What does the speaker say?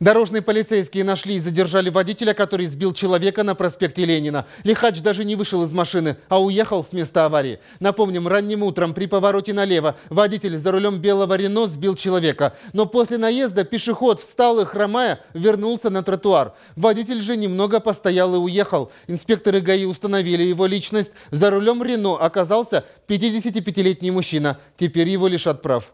Дорожные полицейские нашли и задержали водителя, который сбил человека на проспекте Ленина. Лихач даже не вышел из машины, а уехал с места аварии. Напомним, ранним утром при повороте налево водитель за рулем белого Рено сбил человека. Но после наезда пешеход встал и, хромая, вернулся на тротуар. Водитель же немного постоял и уехал. Инспекторы ГАИ установили его личность. За рулем Рено оказался 55-летний мужчина. Теперь его лишь отправ.